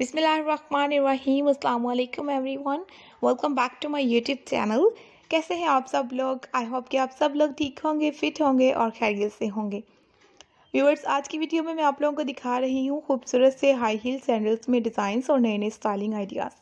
बिसमीम अल्लाम everyone welcome back to my YouTube channel कैसे हैं आप सब लोग आई होप कि आप सब लोग ठीक होंगे फिट होंगे और खैरियत से होंगे व्यूअर्स आज की वीडियो में मैं आप लोगों को दिखा रही हूँ खूबसूरत से हाई हील सैंडल्स में डिज़ाइंस और नए नए स्टाइलिंग आइडियाज़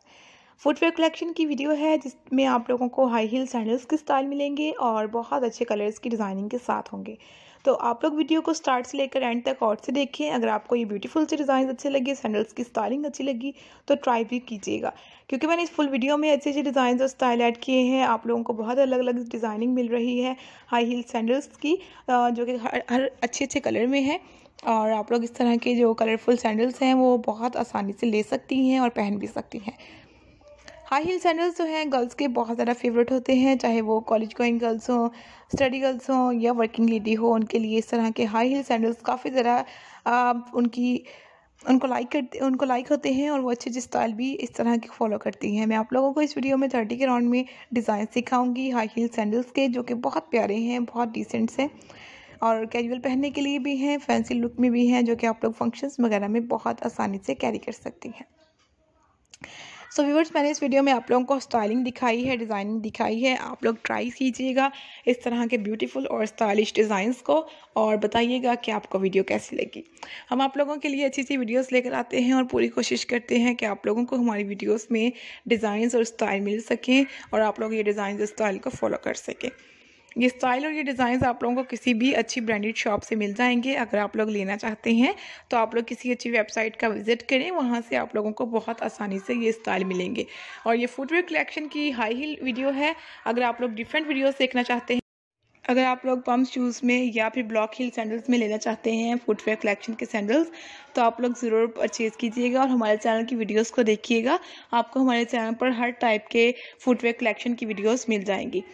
फुटवेयर कलेक्शन की वीडियो है जिसमें आप लोगों को हाई हील सैंडल्स के स्टाइल मिलेंगे और बहुत अच्छे कलर्स की डिज़ाइनिंग के साथ होंगे तो आप लोग वीडियो को स्टार्ट से लेकर एंड तक और से देखें अगर आपको ये ब्यूटीफुल से डिज़ाइन अच्छे लगे सैंडल्स की स्टाइलिंग अच्छी लगी तो ट्राई भी कीजिएगा क्योंकि मैंने इस फुल वीडियो में अच्छे अच्छे डिज़ाइन और स्टाइल ऐड किए हैं आप लोगों को बहुत अलग अलग डिज़ाइनिंग मिल रही है हाई हील सैंडल्स की जो कि हर हर अच्छे अच्छे कलर में है और आप लोग इस तरह के जो कलरफुल सैंडल्स हैं वो बहुत आसानी से ले सकती हैं और पहन भी सकती हैं हाई हील सैंडल्स जो हैं गर्ल्स के बहुत ज़्यादा फेवरेट होते हैं चाहे वो कॉलेज गोइंग गर्ल्स हों स्टडी गर्ल्स हों या वर्किंग लेडी हो उनके लिए इस तरह के हाई हील सैंडल्स काफ़ी ज़रा उनकी उनको लाइक करते उनको लाइक होते हैं और वो अच्छे अच्छे स्टाइल भी इस तरह के फॉलो करती हैं मैं आप लोगों को इस वीडियो में थर्टी के राउंड में डिज़ाइन सिखाऊंगी हाई हील सैंडल्स के जो कि बहुत प्यारे हैं बहुत डिसेंट्स हैं और कैजुअल पहनने के लिए भी हैं फैंसी लुक में भी हैं जो कि आप लोग फंक्शंस वगैरह में बहुत आसानी से कैरी कर सकती हैं सो व्यूवर्स मैंने इस वीडियो में आप लोगों को स्टाइलिंग दिखाई है डिज़ाइनिंग दिखाई है आप लोग ट्राई कीजिएगा इस तरह के ब्यूटीफुल और स्टाइलिश डिज़ाइंस को और बताइएगा कि आपको वीडियो कैसी लगी हम आप लोगों के लिए अच्छी अच्छी वीडियोस लेकर आते हैं और पूरी कोशिश करते हैं कि आप लोगों को हमारी वीडियोस में डिज़ाइंस और स्टाइल मिल सकें और आप लोग ये डिज़ाइन स्टाइल को फॉलो कर सकें ये स्टाइल और ये डिज़ाइन आप लोगों को किसी भी अच्छी ब्रांडेड शॉप से मिल जाएंगे अगर आप लोग लेना चाहते हैं तो आप लोग किसी अच्छी वेबसाइट का विजिट करें वहाँ से आप लोगों को बहुत आसानी से ये स्टाइल मिलेंगे और ये फुटवेयर कलेक्शन की हाई हील वीडियो है अगर आप लोग डिफरेंट वीडियोज़ देखना चाहते हैं अगर आप लोग पम्प शूज़ में या फिर ब्लॉक हिल सैंडल्स में लेना चाहते हैं फुटवेयर कलेक्शन के सैंडल्स तो आप लोग ज़रूर परचेज़ कीजिएगा और हमारे चैनल की वीडियोस को देखिएगा आपको हमारे चैनल पर हर टाइप के फुटवेयर कलेक्शन की वीडियोस मिल जाएंगी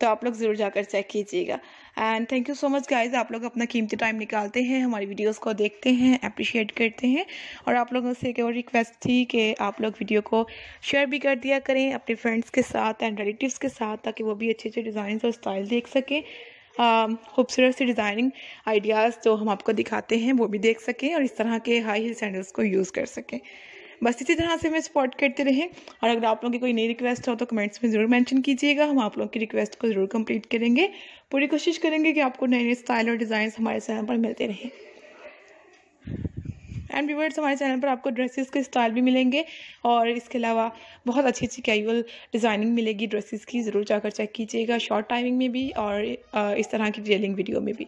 तो आप लोग ज़रूर जाकर चेक कीजिएगा and thank you so much guys आप लोग अपना कीमती टाइम निकालते हैं हमारी वीडियोस को देखते हैं अप्रिशिएट करते हैं और आप लोगों से एक और रिक्वेस्ट थी कि आप लोग वीडियो को शेयर भी कर दिया करें अपने फ्रेंड्स के साथ एंड रिलेटिवस के साथ ताकि वो भी अच्छे अच्छे डिज़ाइन और स्टाइल देख सकें um, खूबसूरत से डिज़ाइनिंग आइडियाज़ जो हम आपको दिखाते हैं वो भी देख सकें और इस तरह के हाई हील सैंडल्स को यूज़ कर सकें बस इसी तरह से हमें सपोर्ट करते रहें और अगर आप लोगों की कोई नई रिक्वेस्ट हो तो कमेंट्स में ज़रूर मेंशन कीजिएगा हम आप लोगों की रिक्वेस्ट को ज़रूर कंप्लीट करेंगे पूरी कोशिश करेंगे कि आपको नए नए स्टाइल और डिजाइन हमारे चैनल पर मिलते रहें एंड व्यूवर्स हमारे चैनल पर आपको ड्रेसेस के स्टाइल भी मिलेंगे और इसके अलावा बहुत अच्छी अच्छी कैजुअल डिज़ाइनिंग मिलेगी ड्रेसेस की ज़रूर जाकर चेक कीजिएगा शॉर्ट टाइमिंग में भी और इस तरह की डिटेलिंग वीडियो में भी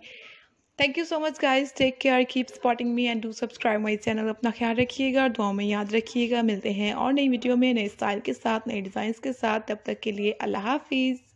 thank you so much guys take care keep supporting me and do subscribe my channel अपना ख्याल रखिएगा दुआ में याद रखिएगा मिलते हैं और नई वीडियो में नए स्टाइल के साथ नए डिज़ाइंस के साथ तब तक के लिए अल्लाह हाफिज़